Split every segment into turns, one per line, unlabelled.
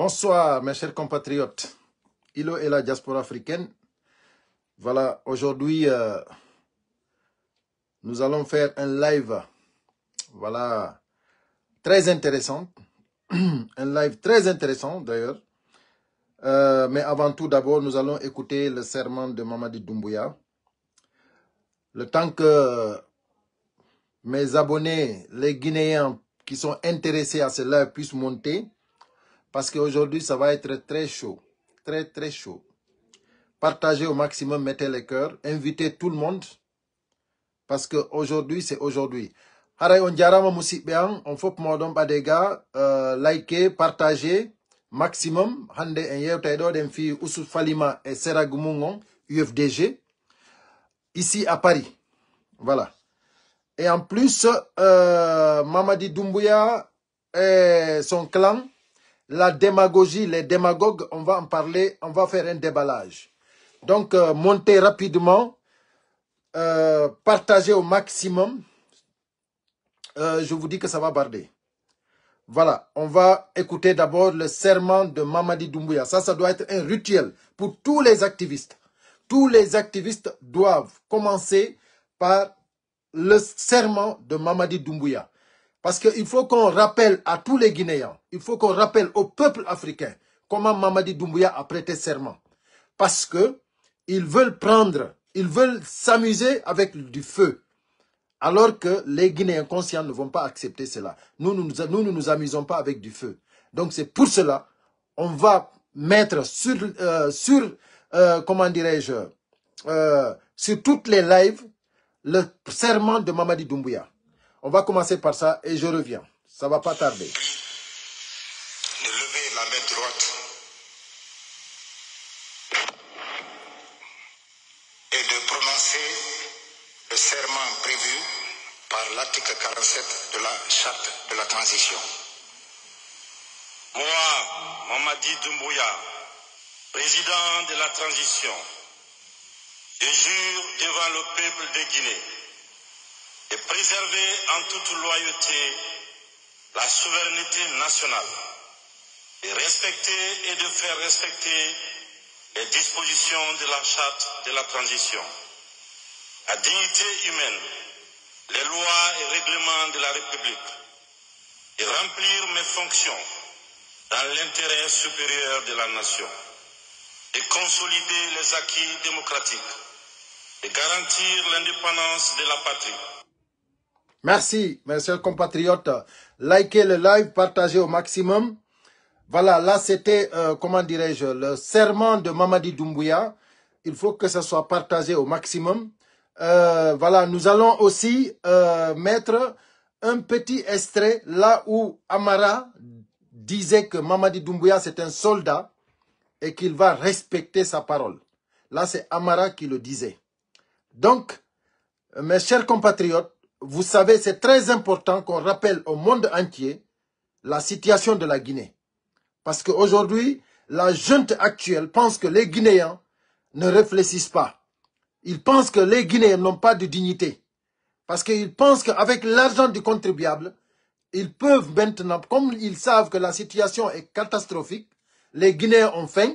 Bonsoir mes chers compatriotes, ILO et la diaspora africaine. Voilà, aujourd'hui, euh, nous allons faire un live, voilà, très intéressant. un live très intéressant d'ailleurs. Euh, mais avant tout, d'abord, nous allons écouter le serment de Mamadi Doumbouya. Le temps que mes abonnés, les Guinéens qui sont intéressés à ce live puissent monter, parce qu'aujourd'hui, ça va être très chaud. Très, très chaud. Partagez au maximum, mettez les cœurs. Invitez tout le monde. Parce qu'aujourd'hui, c'est aujourd'hui. Haray on jarama bien, on pas des badega, euh, likez, partagez maximum. Hande en den fi Falima et Seragumungon, UFDG, ici à Paris. Voilà. Et en plus, euh, Mamadi Doumbouya et son clan la démagogie, les démagogues, on va en parler, on va faire un déballage. Donc, euh, montez rapidement, euh, partagez au maximum. Euh, je vous dis que ça va barder. Voilà, on va écouter d'abord le serment de Mamadi Doumbouya. Ça, ça doit être un rituel pour tous les activistes. Tous les activistes doivent commencer par le serment de Mamadi Doumbouya. Parce qu'il faut qu'on rappelle à tous les Guinéens, il faut qu'on rappelle au peuple africain comment Mamadi Doumbouya a prêté serment. Parce que ils veulent prendre, ils veulent s'amuser avec du feu. Alors que les Guinéens conscients ne vont pas accepter cela. Nous, nous ne nous, amusons pas avec du feu. Donc c'est pour cela, on va mettre sur, euh, sur euh, comment dirais-je, euh, sur toutes les lives, le serment de Mamadi Doumbouya. On va commencer par ça et je reviens. Ça va pas tarder. De lever la main droite et de prononcer le serment prévu par l'article 47 de la charte de la transition. Moi, Mamadi Doumbouya, président de la transition, je jure devant le peuple de Guinée et préserver en toute loyauté la souveraineté nationale, de respecter et de faire respecter les dispositions de la charte de la transition, la dignité humaine, les lois et règlements de la République, et remplir mes fonctions dans l'intérêt supérieur de la nation, et consolider les acquis démocratiques, de garantir l'indépendance de la patrie Merci, mes chers compatriotes. Likez le live, partagez au maximum. Voilà, là, c'était, euh, comment dirais-je, le serment de Mamadi Doumbouya. Il faut que ça soit partagé au maximum. Euh, voilà, nous allons aussi euh, mettre un petit extrait là où Amara disait que Mamadi Doumbouya, c'est un soldat et qu'il va respecter sa parole. Là, c'est Amara qui le disait. Donc, mes chers compatriotes, vous savez, c'est très important qu'on rappelle au monde entier la situation de la Guinée. Parce qu'aujourd'hui, la junte actuelle pense que les Guinéens ne réfléchissent pas. Ils pensent que les Guinéens n'ont pas de dignité. Parce qu'ils pensent qu'avec l'argent du contribuable, ils peuvent maintenant, comme ils savent que la situation est catastrophique, les Guinéens ont faim,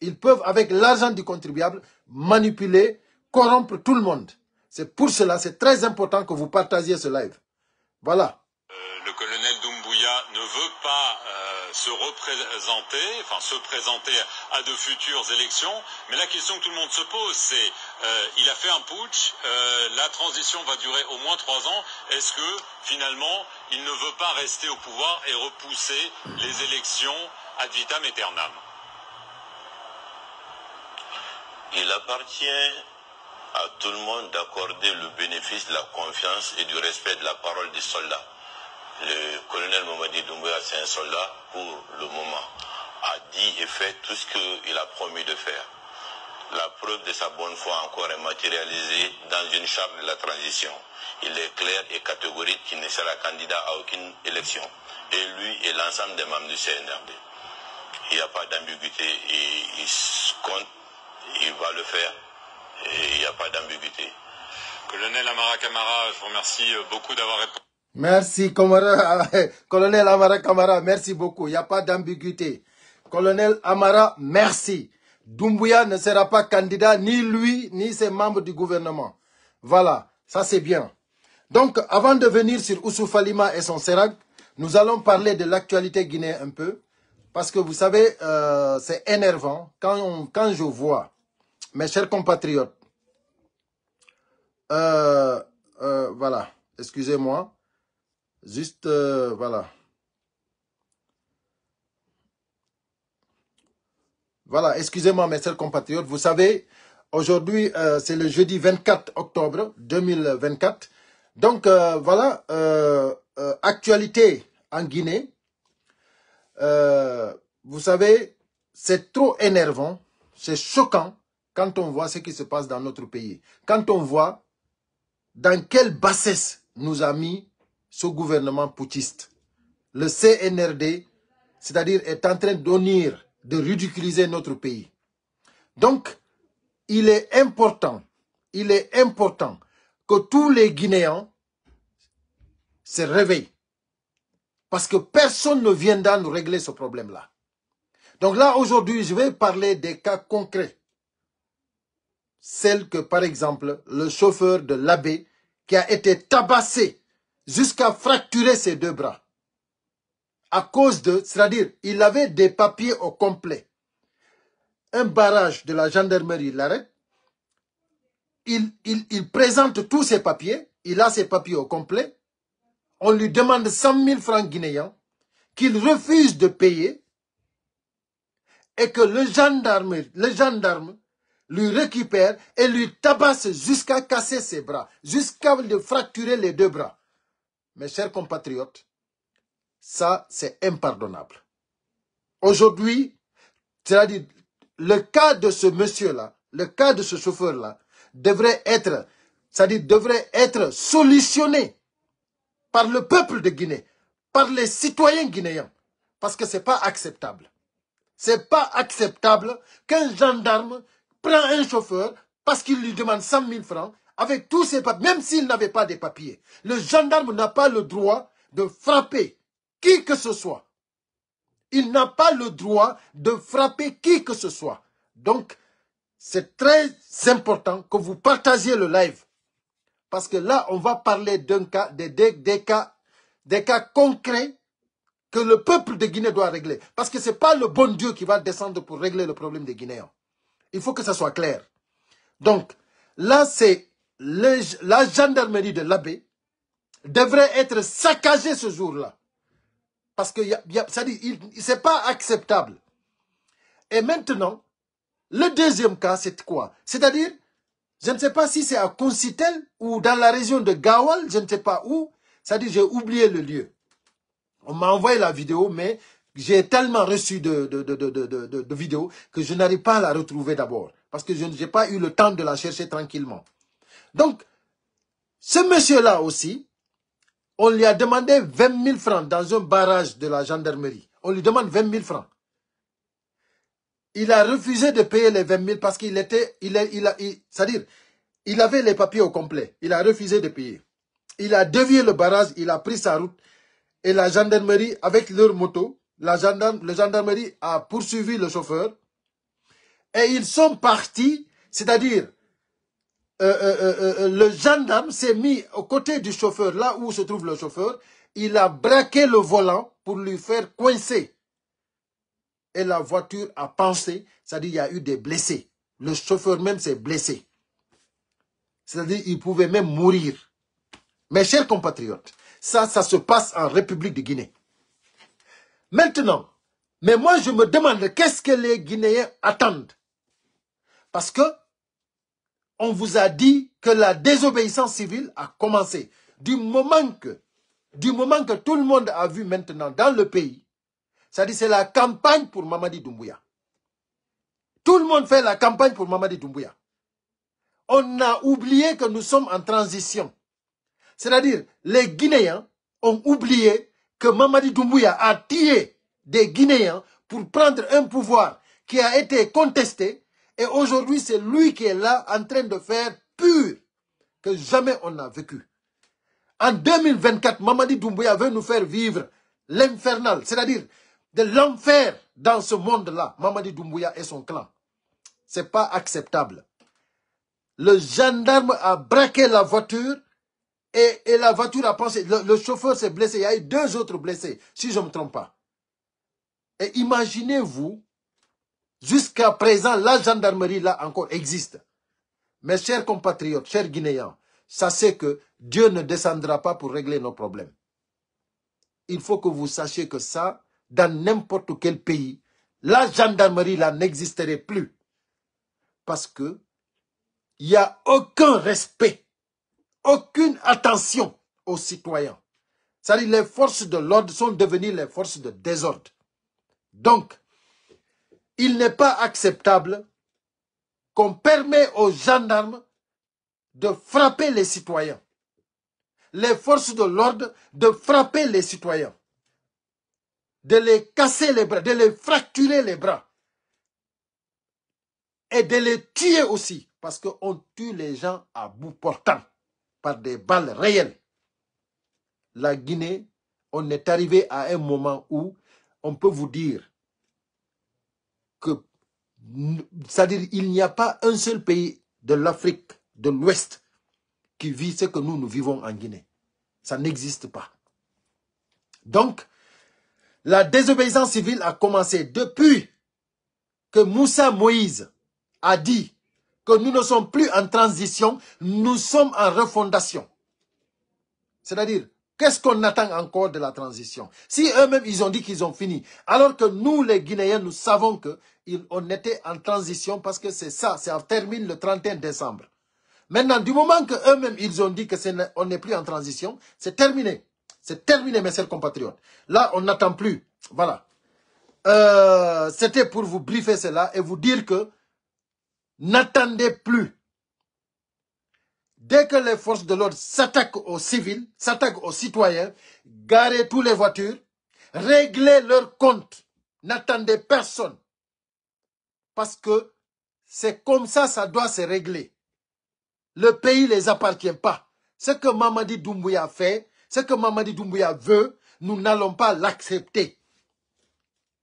ils peuvent avec l'argent du contribuable manipuler, corrompre tout le monde. C'est pour cela, c'est très important que vous partagiez ce live. Voilà. Euh, le colonel Doumbouya ne veut pas euh, se représenter, enfin se présenter à de futures élections. Mais la question que tout le monde se pose, c'est euh, il a fait un putsch, la transition va durer au moins trois ans. Est-ce que finalement il ne veut pas rester au pouvoir et repousser les élections ad vitam aeternam Il appartient à tout le monde d'accorder le bénéfice de la confiance et du respect de la parole des soldats. Le colonel Mamadi Doumbouya, c'est un soldat pour le moment, a dit et fait tout ce qu'il a promis de faire. La preuve de sa bonne foi encore est matérialisée dans une charte de la transition. Il est clair et catégorique qu'il ne sera candidat à aucune élection. Et lui et l'ensemble des membres du CNRB. Il n'y a pas d'ambiguïté. il compte, il va le faire et il n'y a pas d'ambiguïté. Colonel Amara Kamara, je vous remercie euh, beaucoup d'avoir répondu. Merci, colonel Amara Kamara. merci beaucoup. Il n'y a pas d'ambiguïté. Colonel Amara, merci. Doumbouya ne sera pas candidat, ni lui, ni ses membres du gouvernement. Voilà, ça c'est bien. Donc, avant de venir sur Falima et son serag, nous allons parler de l'actualité guinéenne un peu. Parce que vous savez, euh, c'est énervant quand, quand je vois mes chers compatriotes, euh, euh, voilà, excusez-moi, juste, euh, voilà. Voilà, excusez-moi mes chers compatriotes, vous savez, aujourd'hui c'est le jeudi 24 octobre 2024. Donc voilà, actualité en Guinée, vous savez, c'est trop énervant, c'est choquant, quand on voit ce qui se passe dans notre pays, quand on voit dans quelle bassesse nous a mis ce gouvernement putschiste, le CNRD, c'est-à-dire est en train d'honnir, de ridiculiser notre pays. Donc, il est important, il est important que tous les Guinéens se réveillent. Parce que personne ne viendra nous régler ce problème-là. Donc là, aujourd'hui, je vais parler des cas concrets celle que, par exemple, le chauffeur de l'abbé qui a été tabassé jusqu'à fracturer ses deux bras. À cause de, c'est-à-dire, il avait des papiers au complet. Un barrage de la gendarmerie l'arrête. Il, présente tous ses papiers. Il a ses papiers au complet. On lui demande 100 000 francs guinéens qu'il refuse de payer et que le gendarme, le gendarme lui récupère et lui tabasse jusqu'à casser ses bras, jusqu'à fracturer les deux bras. Mes chers compatriotes, ça c'est impardonnable. Aujourd'hui, cest le cas de ce monsieur-là, le cas de ce chauffeur-là, devrait être, cest à devrait être solutionné par le peuple de Guinée, par les citoyens guinéens, parce que ce n'est pas acceptable. Ce n'est pas acceptable qu'un gendarme prend un chauffeur parce qu'il lui demande 100 000 francs, avec tous ses papiers, même s'il n'avait pas des papiers. Le gendarme n'a pas le droit de frapper qui que ce soit. Il n'a pas le droit de frapper qui que ce soit. Donc, c'est très important que vous partagiez le live. Parce que là, on va parler d'un cas, des, des, cas, des cas concrets que le peuple de Guinée doit régler. Parce que ce n'est pas le bon Dieu qui va descendre pour régler le problème des Guinéens. Il faut que ça soit clair. Donc, là, c'est la gendarmerie de l'abbé devrait être saccagée ce jour-là. Parce que ce n'est pas acceptable. Et maintenant, le deuxième cas, c'est quoi C'est-à-dire, je ne sais pas si c'est à Consitel ou dans la région de Gawal, je ne sais pas où. C'est-à-dire, j'ai oublié le lieu. On m'a envoyé la vidéo, mais j'ai tellement reçu de, de, vidéos que je n'arrive pas à la retrouver d'abord. Parce que je n'ai pas eu le temps de la chercher tranquillement. Donc, ce monsieur-là aussi, on lui a demandé 20 000 francs dans un barrage de la gendarmerie. On lui demande 20 000 francs. Il a refusé de payer les 20 000 parce qu'il était, il il a, c'est-à-dire, il avait les papiers au complet. Il a refusé de payer. Il a dévié le barrage, il a pris sa route. Et la gendarmerie, avec leur moto, la, gendarmerie a poursuivi le chauffeur et ils sont partis, c'est-à-dire euh, euh, euh, le gendarme s'est mis aux côtés du chauffeur, là où se trouve le chauffeur, il a braqué le volant pour lui faire coincer. Et la voiture a pensé, c'est-à-dire il y a eu des blessés. Le chauffeur même s'est blessé. C'est-à-dire il pouvait même mourir. Mes chers compatriotes, ça, ça se passe en République de Guinée. Maintenant, mais moi je me demande qu'est-ce que les Guinéens attendent. Parce que on vous a dit que la désobéissance civile a commencé. Du moment que, du moment que tout le monde a vu maintenant dans le pays, c'est-à-dire c'est la campagne pour Mamadi Doumbouya. Tout le monde fait la campagne pour Mamadi Doumbouya. On a oublié que nous sommes en transition. C'est-à-dire, les Guinéens ont oublié que Mamadi Doumbouya a tiré des Guinéens pour prendre un pouvoir qui a été contesté. Et aujourd'hui, c'est lui qui est là en train de faire pur que jamais on n'a vécu. En 2024, Mamadi Doumbouya veut nous faire vivre l'infernal, c'est-à-dire de l'enfer dans ce monde-là, Mamadi Doumbouya et son clan. Ce n'est pas acceptable. Le gendarme a braqué la voiture et, la voiture a pensé, le, chauffeur s'est blessé, il y a eu deux autres blessés, si je ne me trompe pas. Et imaginez-vous, jusqu'à présent, la gendarmerie là encore existe. Mes chers compatriotes, chers Guinéens, c'est que Dieu ne descendra pas pour régler nos problèmes. Il faut que vous sachiez que ça, dans n'importe quel pays, la gendarmerie là n'existerait plus. Parce que il n'y a aucun respect aucune attention aux citoyens. C'est-à-dire les forces de l'ordre sont devenues les forces de désordre. Donc, il n'est pas acceptable qu'on permette aux gendarmes de frapper les citoyens. Les forces de l'ordre de frapper les citoyens. De les casser les bras, de les fracturer les bras. Et de les tuer aussi, parce qu'on tue les gens à bout portant par des balles réelles. La Guinée, on est arrivé à un moment où on peut vous dire que, c'est-à-dire, il n'y a pas un seul pays de l'Afrique de l'Ouest qui vit ce que nous, nous vivons en Guinée. Ça n'existe pas. Donc, la désobéissance civile a commencé depuis que Moussa Moïse a dit que nous ne sommes plus en transition, nous sommes en refondation. C'est-à-dire, qu'est-ce qu'on attend encore de la transition Si eux-mêmes, ils ont dit qu'ils ont fini, alors que nous, les Guinéens, nous savons qu'on était en transition parce que c'est ça, ça termine le 31 décembre. Maintenant, du moment que eux mêmes ils ont dit qu'on n'est plus en transition, c'est terminé. C'est terminé, mes chers compatriotes. Là, on n'attend plus. Voilà. Euh, c'était pour vous briefer cela et vous dire que n'attendez plus. Dès que les forces de l'ordre s'attaquent aux civils, s'attaquent aux citoyens, garez toutes les voitures, réglez leurs comptes, n'attendez personne. Parce que c'est comme ça, ça doit se régler. Le pays ne les appartient pas. Ce que Mamadi Doumbouya fait, ce que Mamadi Doumbouya veut, nous n'allons pas l'accepter.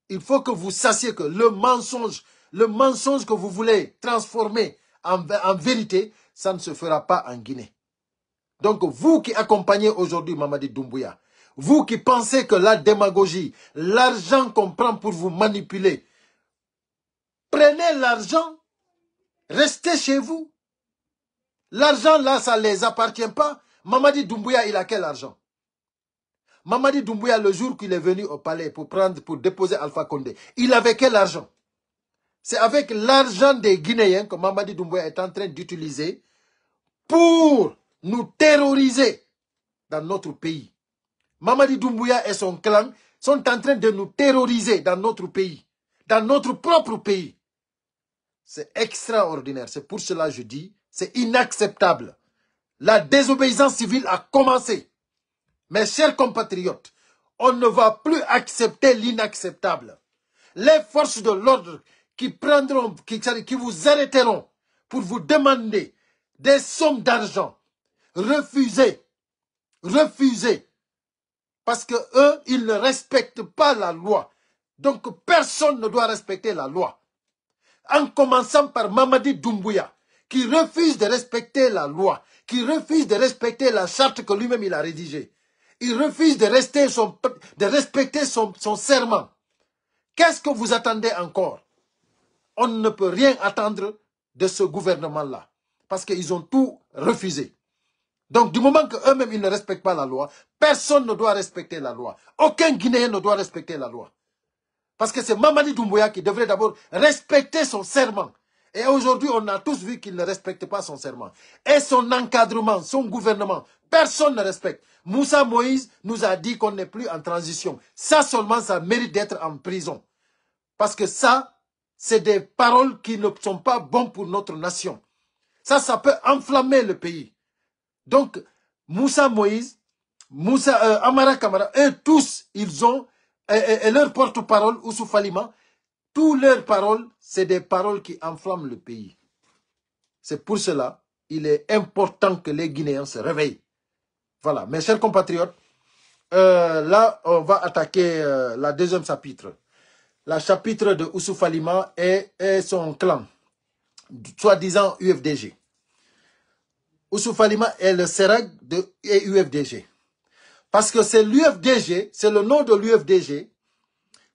Il faut que vous sachiez que le mensonge le mensonge que vous voulez transformer en, vérité, ça ne se fera pas en Guinée. Donc vous qui accompagnez aujourd'hui Mamadi Doumbouya, vous qui pensez que la démagogie, l'argent qu'on prend pour vous manipuler, prenez l'argent, restez chez vous. L'argent là, ça ne les appartient pas. Mamadi Doumbouya, il a quel argent Mamadi Doumbouya, le jour qu'il est venu au palais pour prendre, pour déposer Alpha Condé, il avait quel argent c'est avec l'argent des Guinéens que Mamadi Doumbouya est en train d'utiliser pour nous terroriser dans notre pays. Mamadi Doumbouya et son clan sont en train de nous terroriser dans notre pays, dans notre propre pays. C'est extraordinaire. C'est pour cela que je dis, c'est inacceptable. La désobéissance civile a commencé. Mes chers compatriotes, on ne va plus accepter l'inacceptable. Les forces de l'ordre qui prendront, qui, vous arrêteront pour vous demander des sommes d'argent. Refusez. Refusez. Parce que eux, ils ne respectent pas la loi. Donc personne ne doit respecter la loi. En commençant par Mamadi Doumbouya, qui refuse de respecter la loi, qui refuse de respecter la charte que lui-même il a rédigée. Il refuse de, rester de respecter son serment. Qu'est-ce que vous attendez encore on ne peut rien attendre de ce gouvernement-là. Parce qu'ils ont tout refusé. Donc, du moment qu'eux-mêmes, ils ne respectent pas la loi, personne ne doit respecter la loi. Aucun Guinéen ne doit respecter la loi. Parce que c'est Mamadi Doumbouya qui devrait d'abord respecter son serment. Et aujourd'hui, on a tous vu qu'il ne respecte pas son serment. Et son encadrement, son gouvernement, personne ne respecte. Moussa Moïse nous a dit qu'on n'est plus en transition. Ça seulement, ça mérite d'être en prison. Parce que ça, c'est des paroles qui ne sont pas bonnes pour notre nation. Ça, ça peut enflammer le pays. Donc, Moussa Moïse, euh, Amara Kamara, eux tous, ils ont, et, leur porte-parole, Oussou Falima, tous leurs paroles, c'est des paroles qui enflamment le pays. C'est pour cela, il est important que les Guinéens se réveillent. Voilà, mes chers compatriotes, euh, là, on va attaquer le euh, la deuxième chapitre la chapitre de Oussoufalima et, et son clan, soi-disant UFDG. Falima est le Serag de et UFDG. Parce que c'est l'UFDG, c'est le nom de l'UFDG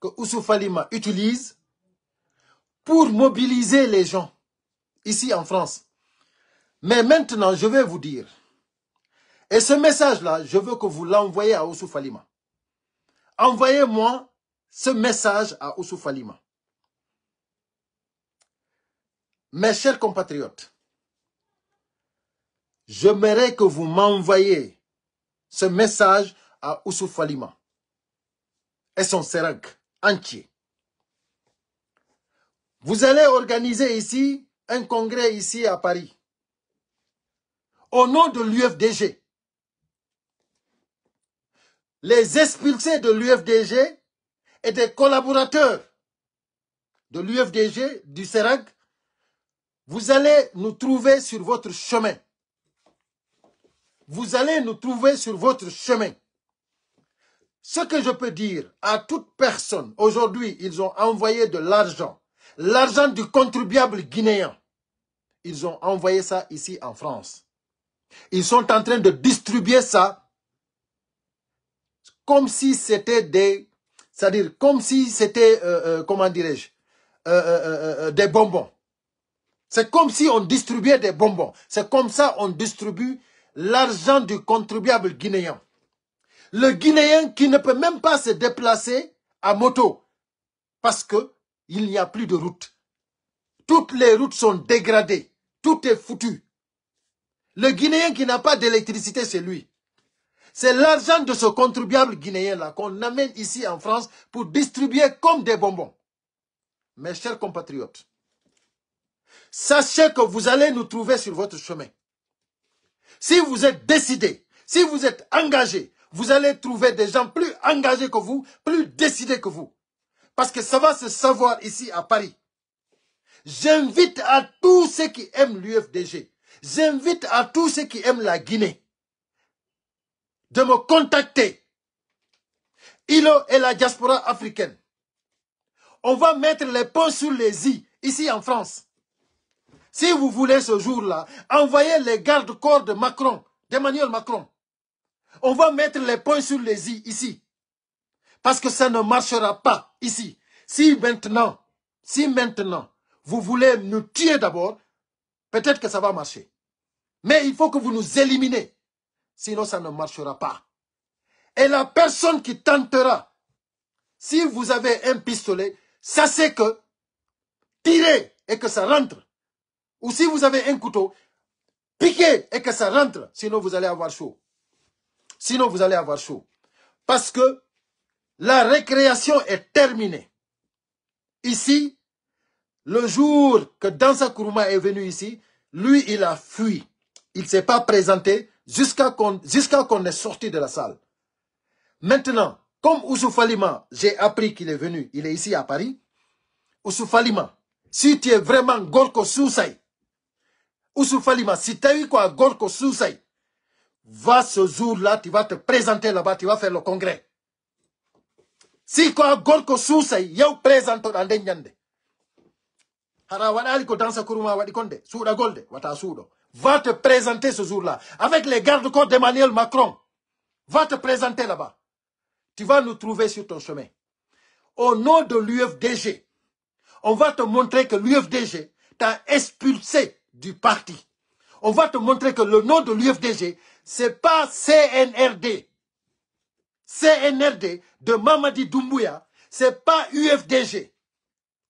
que Falima utilise pour mobiliser les gens ici en France. Mais maintenant, je vais vous dire, et ce message-là, je veux que vous l'envoyez à Falima. Envoyez-moi ce message à Falima. Mes chers compatriotes, j'aimerais que vous m'envoyiez ce message à Falima et son serag entier. Vous allez organiser ici un congrès ici à Paris au nom de l'UFDG. Les expulsés de l'UFDG et des collaborateurs de l'UFDG, du CERAG, vous allez nous trouver sur votre chemin. Vous allez nous trouver sur votre chemin. Ce que je peux dire à toute personne, aujourd'hui, ils ont envoyé de l'argent, l'argent du contribuable guinéen. Ils ont envoyé ça ici en France. Ils sont en train de distribuer ça comme si c'était des c'est-à-dire comme si c'était, euh, euh, comment dirais-je, euh, des bonbons. C'est comme si on distribuait des bonbons. C'est comme ça on distribue l'argent du contribuable guinéen. Le Guinéen qui ne peut même pas se déplacer à moto parce qu'il n'y a plus de route. Toutes les routes sont dégradées. Tout est foutu. Le Guinéen qui n'a pas d'électricité c'est lui, c'est l'argent de ce contribuable guinéen-là qu'on amène ici en France pour distribuer comme des bonbons. Mes chers compatriotes, sachez que vous allez nous trouver sur votre chemin. Si vous êtes décidé, si vous êtes engagé, vous allez trouver des gens plus engagés que vous, plus décidés que vous. Parce que ça va se savoir ici à Paris. J'invite à tous ceux qui aiment l'UFDG. J'invite à tous ceux qui aiment la Guinée de me contacter. ILO et la diaspora africaine. On va mettre les ponts sur les i, ici en France. Si vous voulez ce jour-là, envoyez les gardes-corps de Macron, d'Emmanuel Macron. On va mettre les ponts sur les i, ici. Parce que ça ne marchera pas, ici. Si maintenant, si maintenant, vous voulez nous tuer d'abord, peut-être que ça va marcher. Mais il faut que vous nous éliminez. Sinon, ça ne marchera pas. Et la personne qui tentera, si vous avez un pistolet, ça c'est que tirez et que ça rentre. Ou si vous avez un couteau, piquez et que ça rentre. Sinon, vous allez avoir chaud. Sinon, vous allez avoir chaud. Parce que la récréation est terminée. Ici, le jour que Dansa Kuruma est venu ici, lui, il a fui. Il ne s'est pas présenté jusqu'à qu'on jusqu est sorti de la salle. Maintenant, comme Falima, j'ai appris qu'il est venu, il est ici à Paris. Falima, si tu es vraiment Gorko Ousou Falima, si tu as eu quoi Gorko Sousaï. va ce jour-là, tu vas te présenter là-bas, tu vas faire le congrès. Si quoi Gorko Sousai, yo présente dans Denyande. Hara dans ko dansa kuruma wadi konde, suda golde, wata va te présenter ce jour-là avec les gardes-corps d'Emmanuel Macron. Va te présenter là-bas. Tu vas nous trouver sur ton chemin. Au nom de l'UFDG, on va te montrer que l'UFDG t'a expulsé du parti. On va te montrer que le nom de l'UFDG, c'est pas CNRD. CNRD de Mamadi Doumbouya, c'est pas UFDG.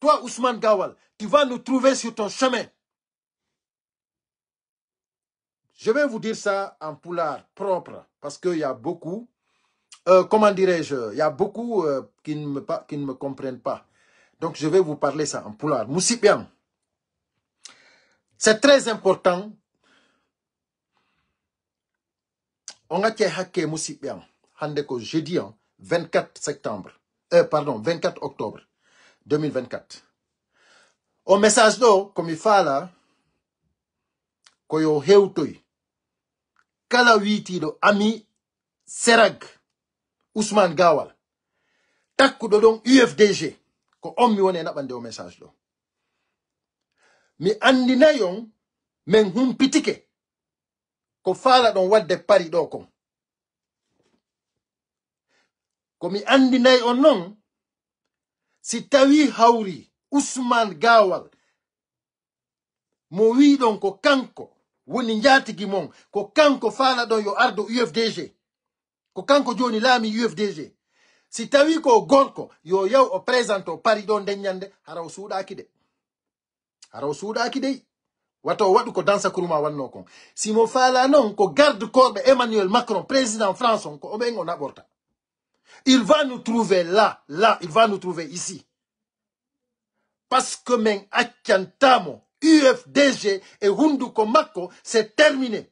Toi, Ousmane Gawal, tu vas nous trouver sur ton chemin. Je vais vous dire ça en poulard propre, parce qu'il y a beaucoup, euh, comment dirais-je, il y a beaucoup euh, qui, ne me, qui ne me comprennent pas. Donc, je vais vous parler ça en poulard. Moussipian, c'est très important. On a hacké Moussipian, jeudi, 24 hein, septembre, euh, pardon, 24 octobre 2024. Au message d'eau, comme il fallait, là, kala wiitiiɗo ami serag ousmane gawal takkuɗo ɗon ufdg ko on mi woni e naɓande o message ɗo mi andinayi on min humpitike ko faala ɗon wadde pari ɗo kon ko mi andinayi on non si tawi hawri usman gawal mo wiɗon ko kanko woni jaatigi mon ko kanko fala ɗon yo ardo ufdg ko kanko joni laami ufdg si tawi ko gorko yo yaw o présente o pari ɗo nden ñande hara o suuɗaki de wato waduko suuɗaki ko dansa kuruma wanno kon simo faala non ko garde corɓe emmanuel macron président france on ko oɓen o il va nous trouver là là il va nous trouver ici parce que min accantamo UFDG et Hunduko Mako, c'est terminé.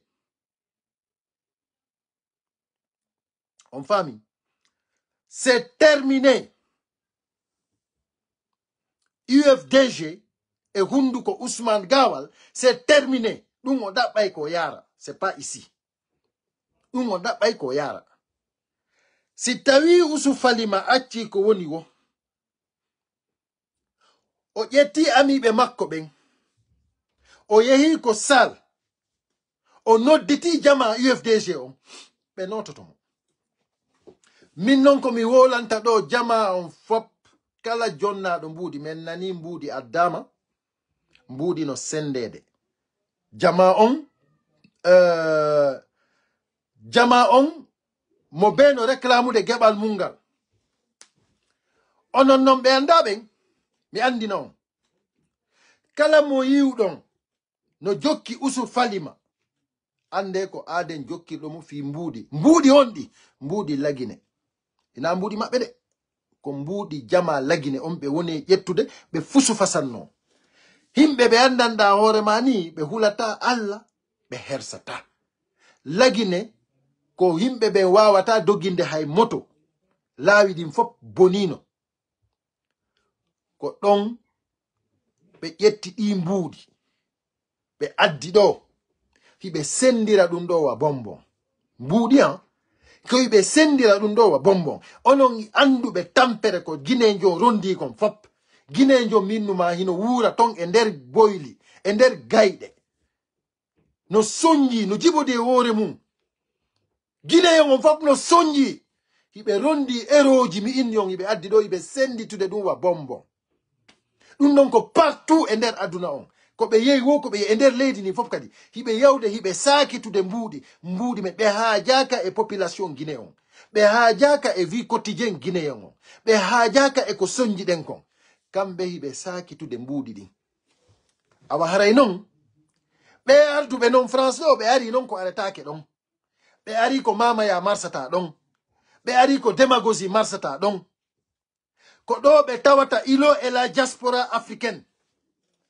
En famille, c'est terminé. UFDG et Hunduko Ousmane Gawal, c'est terminé. Nous on yara, c'est pas ici. Nous on yara. Si tawi Falima achi ko woni wo. O yeti ami be makko ben. o yehi ko sal o nodditi jama ufdg o ɓe nototomo min non komi wolanta ɗo jama on fop kala jonnaɗo mbuuɗi min nani mbuuɗi addama mbuuɗi no sendede jama on uh, jama on mo be no réclamude geɓal mum ngal onon non ɓe anda ɓen mi andina on kala mo yiwɗon no jokki usu falima ande ko aden jokkirɗomu fi mbuɗi mbuɗi onɗi mbuɗi lagine ina mbuɗi maɓɓe de ko mbuɗi jama lagine on ɓe woni ƴettude ɓe fusufasanno himɓe ɓe andanda hoorema ni ɓe hulata allah ɓe hersata lagine ko himɓe ɓe wawata doginde hay moto laawi ɗin fop bonino ko ɗon ɓe ƴetti ɗi mbuuɗi ɓe addi ɗo hiɓe sendira ɗum ɗo wa bonbon mbuuɗi an koyiɓe sendira ɗum ɗo wa bonbon onon anduɓe tampere ko guinejo rondikon fop guinejo minnuma hino wuura ton e nder boyli e nder gayɗe no soñji no jibodi e woore mum guineyo on fop no soñji hiɓe rondi eroji mi innion hiɓe addi ɗo hiɓe senditude ɗum wa bonbon ɗum ɗon ko partout e nder aduna on ko ɓe yehi wo ko ɓe e nder leydi ni fof kadi hiɓe yawde hiɓe sakitude mbuuɗi mbuuɗi men ɓe haajaka e population guinée on ɓe haajaka e vi cotidien guinéen on ɓe haajaka e ko soñjiɗen kon kamɓe hiɓe sakitude mbuuɗi ɗi awa haray non ɓe arduɓe non france ɗo ɓe ari non ko aretake ɗon ɓe ari ko mamaya marsata ɗon ɓe ari ko démagogie marsata ɗon ko ɗo ɓe tawata ilo e la diaspora africaine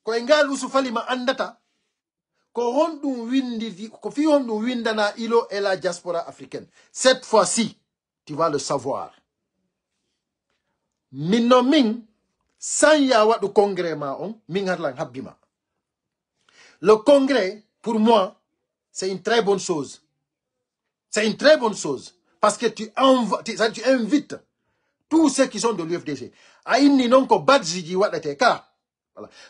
ko e ngal lusufali ma andata ko hondum windidi ko fi hondum windana ilo et la diaspora africaine cette fois ci tu vas le savoir min san ya waɗu congrès ma on min harlan habima le congrès pour moi c'est une très bonne chose c'est une très bonne chose parce que tu, env tu, invites tous ceux qui sont de l'UFDG a inni non ko badji wadate waɗete ka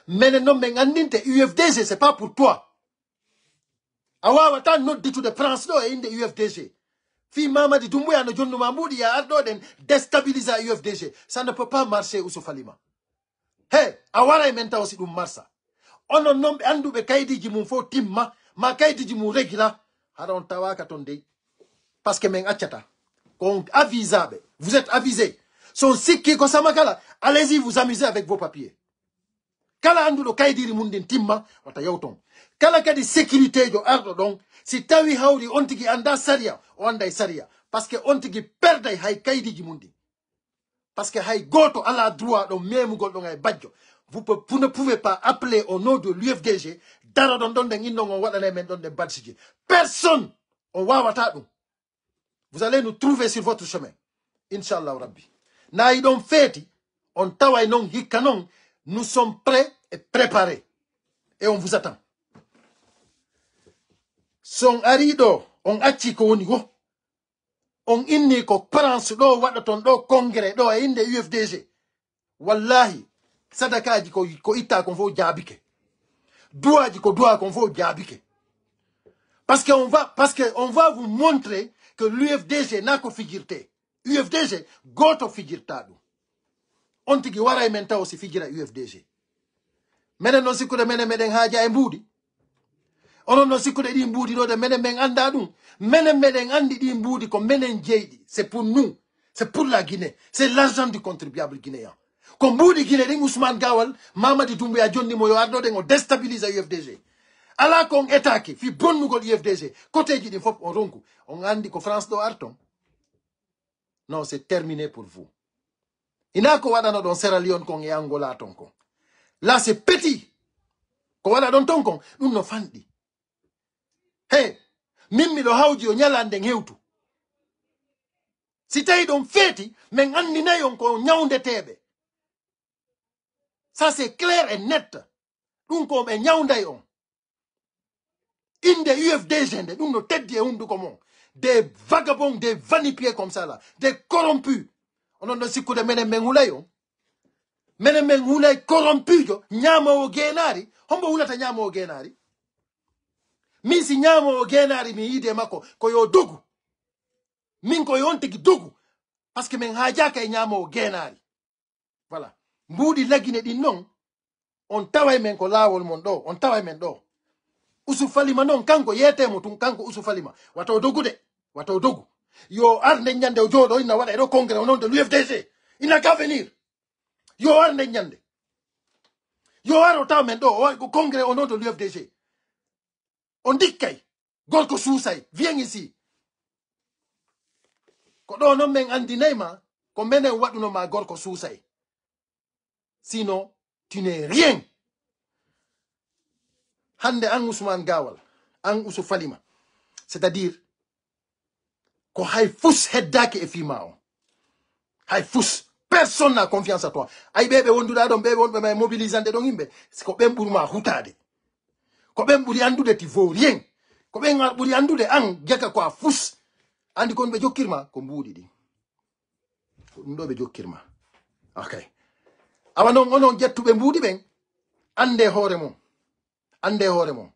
Maintenant, menganinte UFDG, c'est pas pour toi. Awa wata no tout de France et une de UFDG. Fi mama di dumbu ya no jonno mamudi ya ardo den déstabiliser UFDG. Ça ne peut pas marcher Ousofalima. Hey, awara e menta aussi dum marsa. Ono nombe andu be kaidi ji timma, ma kaidi ji regular. regila. Haron tawaka Parce que men achata. Donc avisable. Vous êtes avisé. Son siki kosamakala. Allez-y vous amuser avec vos papiers kala annduɗo kaydiri mum nden timma wata yawton kala kadi sécurité jo arɗo ɗon si tawi hawri on saria o anda e saria par ce que on tigi perday hay kaydiji mum ɗin par ce que hay goto ala droit ɗon memugol ɗon hay bajjo vous, ne pouvez pas appeler au nom de l'ufdg dara ɗon ɗon ɗen innon on waɗana men ɗon ɗen badjiji personne on wawata ɗum vous allez nous trouver sur votre chemin inchallahu rabbi nayi ɗon feeti on taway non hikka nous sommes prêts et préparés. Et on vous attend. son Arido, on acci ko go on inni ko france Wadaton, do ton congrès do e inde ufdg wallahi sadakaji ko, ko itta kon diabike. jaabike duwaji ko duwa kon fof diabike. parce que on va parce que on va vous montrer que l'ufdg na qu'au fijirte ufdg goto fijirta on tigi wara e men taw si fijira ufdg menen noon de menen meden haaja e mbuuɗi onon noon de di mbudi do de menen men annda ɗum menen meden andi di mbuudi ko menen jeyɗi c'est pour nous c'est pour la guinée c'est l'argent du contribuable guinéen ko mbuuɗi guine ɗin ousmane gawal mamadi dumboya jonnimo yo arɗoɗen o déstabiliser ufdg ala ko etaki fi bonnugol ufdg côté di fop on ronku on andi ko france do arton non c'est terminé pour vous ina ko waɗana sera kon e angola ton kon Là, c'est petit ko waɗa ton no fandi. he mimmi do hawji o ñalanden si tawi ɗon feeti min anndinayi on ko tebe ça c'est clair et net Nous ko ɓe ñawday on inde ufdg nde nous no teddi e des vagabonds des vanipiers comme ça là des corrompus onon ɗon sikkude menen men hulay on menen men hulay corrompujo e ñaamowo geenaari hombo hulata ñaamowo geenaari min si ñaamowo geenaari mi yiide makko ko yo dogu min ko yon tigi dogu paske men que min nyama o genari geenaari mbudi mbuuɗi lagine ɗin non on tawai men ko laawol mon ɗo on tawai men ɗo usufalima non kanko kanko mo tun kanko usufalima falima wato dogude wato yo arde ñande o ina waɗa ɗo congrès o nonde l'ufdg ina ka venir yo arde Yohan yo ar o taw congrès au nom de o On dit que, Golko gorko viens ici ko ɗo noon min andinayma ko menen waɗunoma gorko suusay sinon tu n'es rien hande an usman gawal falima c'est à dire ko hay fus heddaki e fima o hay fus personne na confiance à toi ay ɓe ɓe wonduɗa ɗon ɓe wonɓe ma don ɗon yimɓe ko ɓen ɓurma hutade ko ɓen ɓuri andude ti vaut rien ko ɓen ɓuri andude an jaka ko a fus andi kon ɓe jokkirma ko mbuuɗi di ko be ɓe jokkirma ok awa non onon jettuɓe mbuuɗi ɓen ande hore mum ande hoore mum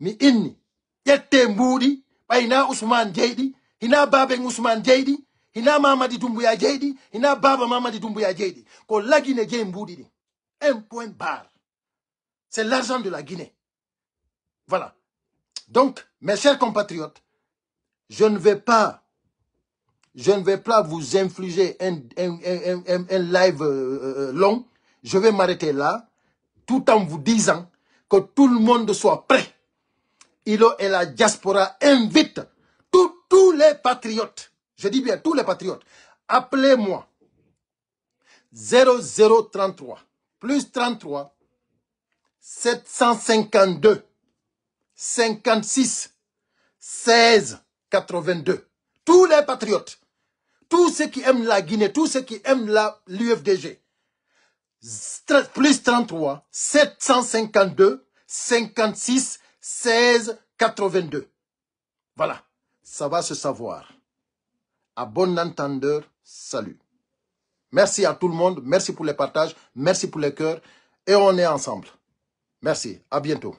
mi inni ƴette mbuuɗi aina Usman Ousmane Dieydi hina baba en Ousmane Dieydi hina Mamadi Doumbouya Dieydi hina baba Mamadi Doumbouya Dieydi ko la Guinée jeyi mbuuɗi ɗin un point c'est l'argent de la Guinée voilà donc mes chers compatriotes je ne vais pas je ne vais pas vous infliger un, un, un, un live euh, euh, long. Je vais m'arrêter là, tout en vous disant que tout le monde soit prêt Ilo et la diaspora invitent tous les patriotes, je dis bien tous les patriotes, appelez-moi 0033 plus 33 752 56 16 82. Tous les patriotes, tous ceux qui aiment la Guinée, tous ceux qui aiment l'UFDG, plus 33 752 56 16 Voilà, ça va se savoir. À bon entendeur, salut. Merci à tout le monde, merci pour les partages, merci pour les cœurs et on est ensemble. Merci, à bientôt.